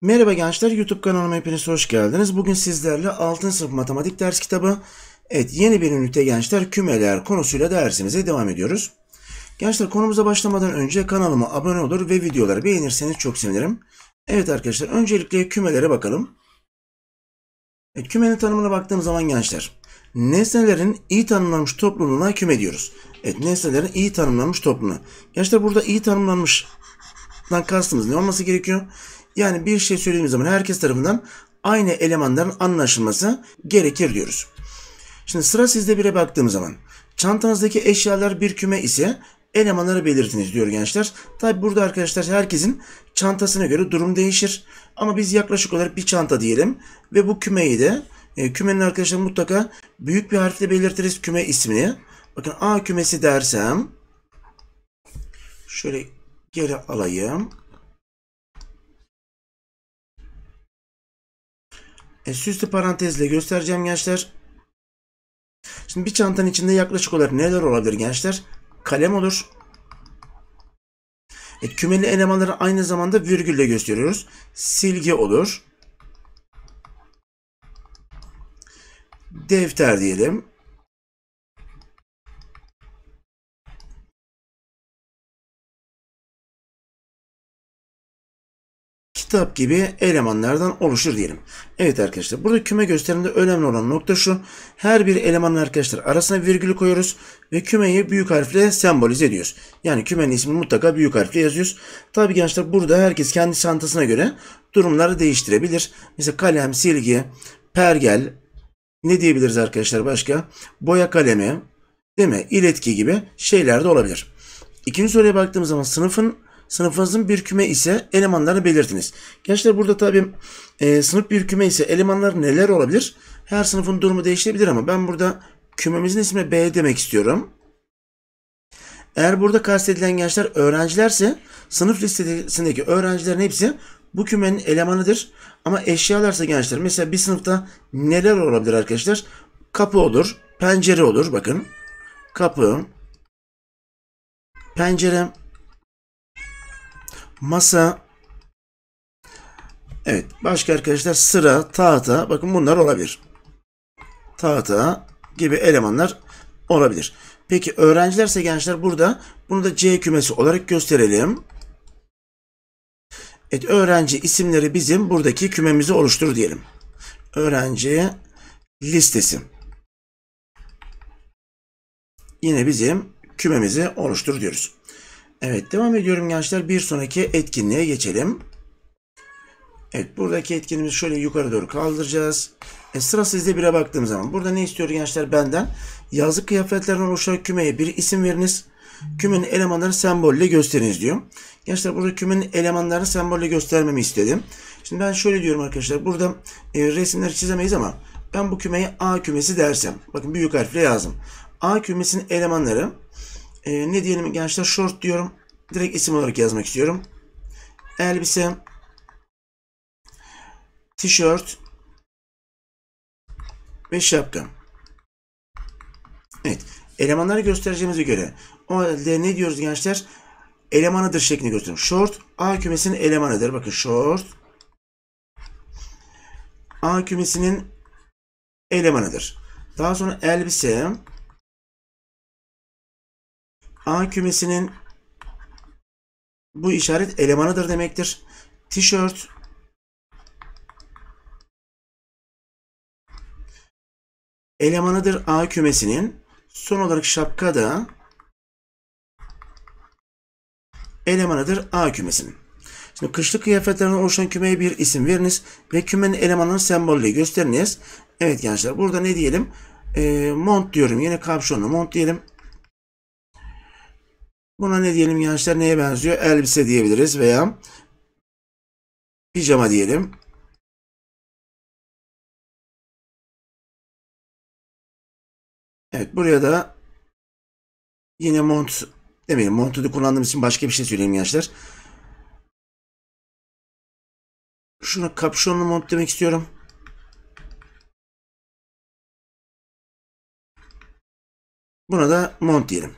Merhaba gençler YouTube kanalıma hepiniz hoş geldiniz. Bugün sizlerle 6. sınıf matematik ders kitabı Evet yeni bir ünite gençler kümeler konusuyla dersimize devam ediyoruz. Gençler konumuza başlamadan önce kanalıma abone olur ve videoları beğenirseniz çok sevinirim. Evet arkadaşlar öncelikle kümelere bakalım. Evet, kümenin tanımına baktığım zaman gençler nesnelerin iyi tanımlanmış topluluğuna hüküm ediyoruz. Evet nesnelerin iyi tanımlanmış topluluğuna. Gençler burada iyi tanımlanmıştan kastımız ne olması gerekiyor? Yani bir şey söylediğimiz zaman herkes tarafından aynı elemanların anlaşılması gerekir diyoruz. Şimdi sıra sizde bire baktığım zaman çantanızdaki eşyalar bir küme ise elemanları belirtiniz diyor gençler. Tabi burada arkadaşlar herkesin çantasına göre durum değişir. Ama biz yaklaşık olarak bir çanta diyelim ve bu kümeyi de e, kümenin arkadaşlar mutlaka büyük bir harfle belirtiriz küme ismini. Bakın A kümesi dersem şöyle geri alayım. E, süslü parantezle göstereceğim gençler. Şimdi bir çantanın içinde yaklaşık olarak neler olabilir gençler? Kalem olur. E, kümeli elemanları aynı zamanda virgülle gösteriyoruz. Silgi olur. defter diyelim. kitap gibi elemanlardan oluşur diyelim. Evet arkadaşlar burada küme gösterimde önemli olan nokta şu. Her bir elemanın arkadaşlar arasına virgül koyuyoruz ve kümeyi büyük harfle sembolize ediyoruz. Yani kümenin ismini mutlaka büyük harfle yazıyoruz. Tabi gençler burada herkes kendi çantasına göre durumları değiştirebilir. Mesela kalem, silgi, pergel, ne diyebiliriz arkadaşlar başka? Boya kalemi, değil mi? İletki gibi şeyler de olabilir. İkinci soruya baktığımız zaman sınıfın sınıfınızın bir küme ise elemanlarını belirtiniz. Gençler burada tabii e, sınıf bir küme ise elemanlar neler olabilir? Her sınıfın durumu değişebilir ama ben burada kümemizin ismi B demek istiyorum. Eğer burada kastedilen gençler öğrencilerse sınıf listesindeki öğrencilerin hepsi bu kümenin elemanıdır. Ama eşyalarsa gençler mesela bir sınıfta neler olabilir arkadaşlar? Kapı olur, pencere olur bakın. Kapı, pencere, masa, evet başka arkadaşlar sıra, tahta bakın bunlar olabilir. Tahta gibi elemanlar olabilir. Peki öğrencilerse gençler burada bunu da C kümesi olarak gösterelim. Evet, öğrenci isimleri bizim buradaki kümemizi oluştur diyelim. Öğrenci listesi. Yine bizim kümemizi oluştur diyoruz. Evet devam ediyorum gençler. Bir sonraki etkinliğe geçelim. Evet buradaki etkinliğimizi şöyle yukarı doğru kaldıracağız. E, sıra sizde bire baktığım zaman. Burada ne istiyor gençler benden? Yazlık kıyafetlerden oluşan kümeye bir isim veriniz. Kümün elemanları sembolle gösteriniz diyor. Gençler burada kümün elemanlarını sembolle göstermemi istedim. Şimdi ben şöyle diyorum arkadaşlar. Burada e, resimleri çizemeyiz ama ben bu kümeyi A kümesi dersem. Bakın büyük harfle yazdım. A kümesinin elemanları e, ne diyelim gençler short diyorum. Direkt isim olarak yazmak istiyorum. Elbise, tişört ve şapka. Evet elemanları göstereceğimize göre o halde ne diyoruz gençler? Elemanıdır şeklini gösteriyorum. Short A kümesinin elemanıdır. Bakın short A kümesinin elemanıdır. Daha sonra elbise A kümesinin bu işaret elemanıdır demektir. T-shirt elemanıdır A kümesinin Son olarak şapka da elemanıdır A kümesinin. Şimdi kışlık kıyafetlerden oluşan kümeye bir isim veriniz ve kümenin elemanını sembolle gösteriniz. Evet gençler burada ne diyelim? E, mont diyorum. Yine kapşonlu mont diyelim. Buna ne diyelim gençler? Neye benziyor? Elbise diyebiliriz veya pijama diyelim. Evet buraya da yine mont demeyelim. Montu da kullandığım için başka bir şey söyleyeyim gençler. Şuna kapşonlu mont demek istiyorum. Buna da mont diyelim.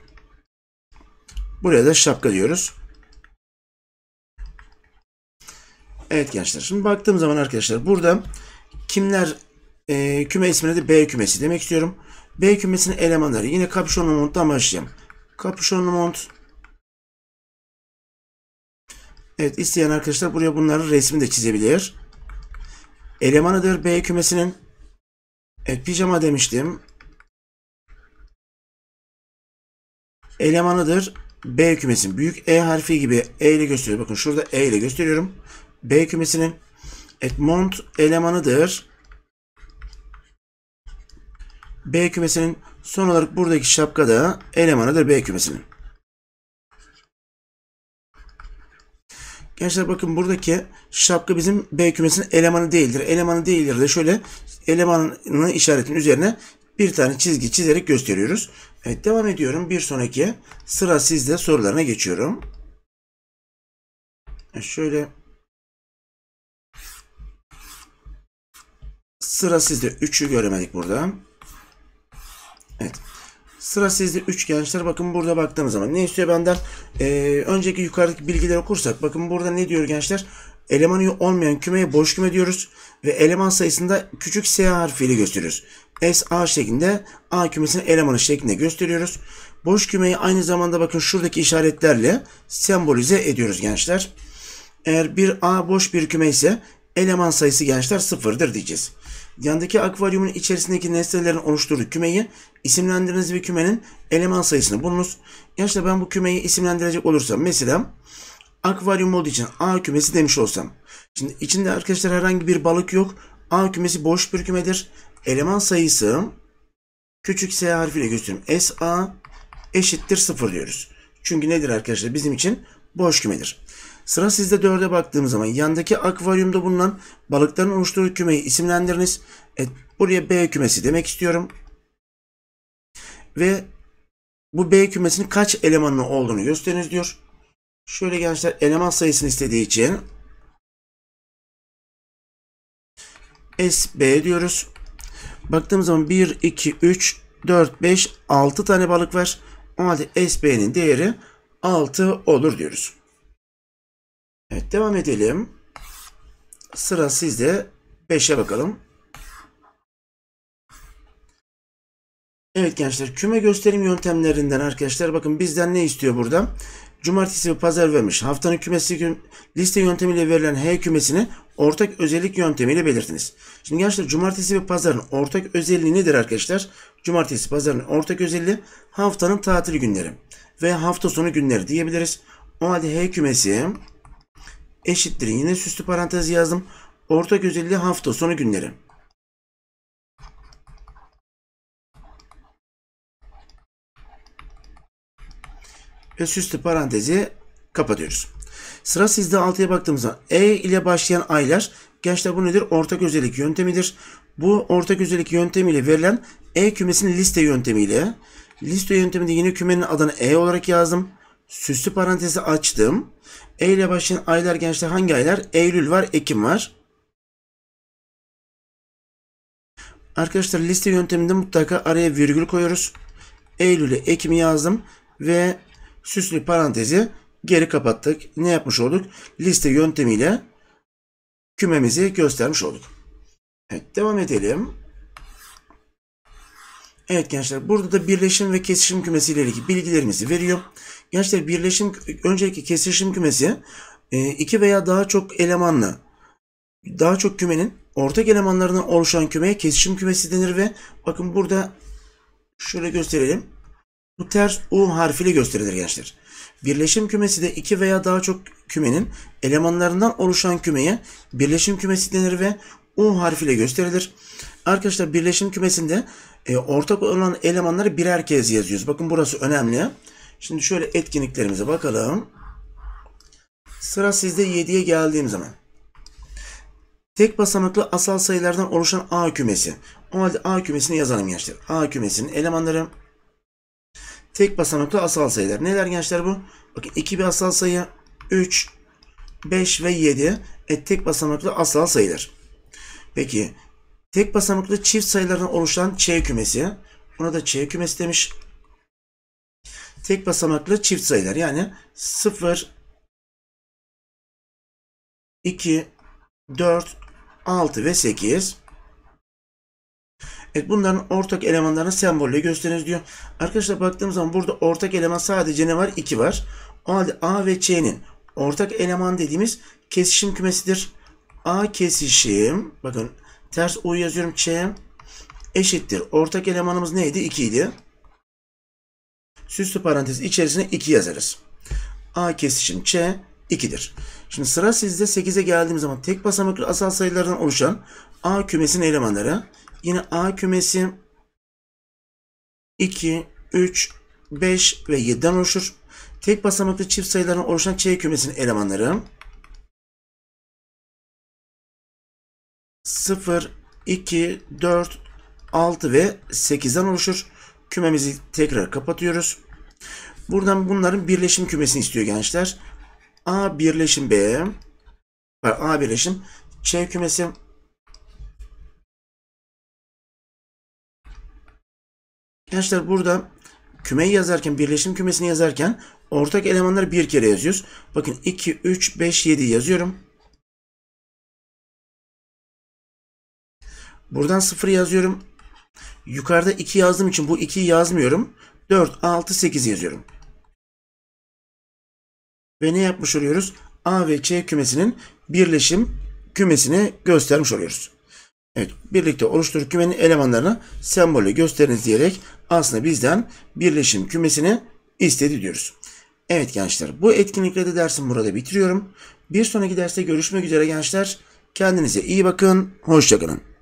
Buraya da şapka diyoruz. Evet gençler. Şimdi baktığım zaman arkadaşlar burada kimler e, küme ismine de B kümesi demek istiyorum. B kümesinin elemanları. Yine kapüşonlu monttan başlayalım. Kapüşonlu mont. Evet isteyen arkadaşlar buraya bunların resmi de çizebilir. Elemanıdır B kümesinin. Evet pijama demiştim. Elemanıdır B kümesinin. Büyük E harfi gibi E ile gösteriyorum. Bakın şurada E ile gösteriyorum. B kümesinin. Evet mont elemanıdır. B kümesinin. Son olarak buradaki şapka da elemanıdır B kümesinin. Gençler bakın buradaki şapka bizim B kümesinin elemanı değildir. Elemanı değildir de şöyle elemanını işaretinin üzerine bir tane çizgi çizerek gösteriyoruz. Evet devam ediyorum. Bir sonraki sıra sizde sorularına geçiyorum. Şöyle sıra sizde 3'ü göremedik burada. Evet. Sıra sizde üç gençler. Bakın burada baktığınız zaman ne istiyor benden? Ee, önceki yukarıdaki bilgileri okursak. Bakın burada ne diyor gençler? Elemanı olmayan kümeye boş küme diyoruz. Ve eleman sayısında küçük S harfiyle gösteriyoruz. S A şeklinde A kümesinin elemanı şeklinde gösteriyoruz. Boş kümeyi aynı zamanda bakın şuradaki işaretlerle sembolize ediyoruz gençler. Eğer bir A boş bir küme ise eleman sayısı gençler sıfırdır diyeceğiz. Yandaki akvaryumun içerisindeki nesnelerin oluşturduğu kümeyi isimlendiriniz bir kümenin eleman sayısını bulunuz. Ya işte ben bu kümeyi isimlendirecek olursam mesela akvaryum olduğu için A kümesi demiş olsam. Şimdi içinde arkadaşlar herhangi bir balık yok. A kümesi boş bir kümedir. Eleman sayısı küçük s harfiyle gösteriyorum. SA eşittir 0 diyoruz. Çünkü nedir arkadaşlar bizim için boş kümedir. Sıra sizde dörde baktığım zaman yandaki akvaryumda bulunan balıkların oluşturduğu kümeyi isimlendiriniz. Evet, buraya B kümesi demek istiyorum. Ve bu B kümesinin kaç elemanlı olduğunu gösteriniz diyor. Şöyle gençler eleman sayısını istediği için SB diyoruz. Baktığımız zaman 1, 2, 3, 4, 5, 6 tane balık var. O halde SB'nin değeri 6 olur diyoruz. Evet devam edelim. Sıra sizde beşe bakalım. Evet gençler küme gösterim yöntemlerinden arkadaşlar bakın bizden ne istiyor burada? Cumartesi ve pazar vermiş. Haftanın kümesi liste yöntemiyle verilen H kümesini ortak özellik yöntemiyle belirtiniz. Şimdi gençler cumartesi ve pazarın ortak özelliği nedir arkadaşlar? Cumartesi pazarın ortak özelliği haftanın tatil günleri ve hafta sonu günleri diyebiliriz. O halde H kümesi eşittir. Yine süslü parantez yazdım. Ortak özelliği hafta sonu günleri. Ve süslü parantezi kapatıyoruz. Sıra sizde altıya baktığımızda E ile başlayan aylar Gençler bu nedir? Ortak özellik yöntemidir. Bu ortak özellik yöntemiyle verilen E kümesinin liste yöntemiyle liste yönteminde yine kümenin adını E olarak yazdım. Süslü parantezi açtım. E ile başlayan aylar gençler hangi aylar? Eylül var, Ekim var. Arkadaşlar liste yönteminde mutlaka araya virgül koyuyoruz. Eylül'e Ekim'i yazdım ve süslü parantezi geri kapattık. Ne yapmış olduk? Liste yöntemiyle kümemizi göstermiş olduk. Evet devam edelim. Evet gençler burada da birleşim ve kesişim kümesi ile ilgili bilgilerimizi veriyor. Gençler birleşim önceki kesişim kümesi e, iki veya daha çok elemanla daha çok kümenin ortak elemanlarından oluşan kümeye kesişim kümesi denir ve bakın burada şöyle gösterelim. Bu ters U harfiyle gösterilir gençler. Birleşim kümesi de iki veya daha çok kümenin elemanlarından oluşan kümeye birleşim kümesi denir ve U harfiyle gösterilir. Arkadaşlar birleşim kümesinde e, ortak olan elemanları birer kez yazıyoruz. Bakın burası önemli. Şimdi şöyle etkinliklerimize bakalım. Sıra sizde 7'ye geldiğim zaman. Tek basamaklı asal sayılardan oluşan A kümesi. O halde A kümesini yazalım gençler. A kümesinin elemanları tek basamaklı asal sayılar. Neler gençler bu? Bakın 2 bir asal sayı, 3, 5 ve 7 e, tek basamaklı asal sayılar. Peki Tek basamaklı çift sayılardan oluşan Ç kümesi. Buna da Ç kümesi demiş. Tek basamaklı çift sayılar yani 0, 2, 4, 6 ve 8. Evet bunların ortak elemanlarını sembolle gösteriniz diyor. Arkadaşlar baktığım zaman burada ortak eleman sadece ne var? 2 var. O halde A ve C'nin ortak eleman dediğimiz kesişim kümesidir. A kesişim bakın Ters U yazıyorum Ç. Eşittir. Ortak elemanımız neydi? 2 idi. Süslü parantez içerisine 2 yazarız. A kesişim Ç 2'dir. Şimdi sıra sizde 8'e geldiğim zaman tek basamaklı asal sayılardan oluşan A kümesinin elemanları. Yine A kümesi 2, 3, 5 ve 7'den oluşur. Tek basamaklı çift sayılardan oluşan Ç kümesinin elemanları. 0, 2, 4, 6 ve 8'den oluşur. Kümemizi tekrar kapatıyoruz. Buradan bunların birleşim kümesini istiyor gençler. A birleşim B. A birleşim C kümesi. Gençler burada kümeyi yazarken, birleşim kümesini yazarken ortak elemanları bir kere yazıyoruz. Bakın 2, 3, 5, 7 yazıyorum. Buradan 0 yazıyorum. Yukarıda 2 yazdığım için bu 2'yi yazmıyorum. 4, 6, 8 yazıyorum. Ve ne yapmış oluyoruz? A ve C kümesinin birleşim kümesini göstermiş oluyoruz. Evet, birlikte oluştur kümenin elemanlarını sembolü gösteriniz diyerek aslında bizden birleşim kümesini istedi diyoruz. Evet gençler, bu etkinlikle de dersim burada bitiriyorum. Bir sonraki derste görüşmek üzere gençler. Kendinize iyi bakın, hoşçakalın.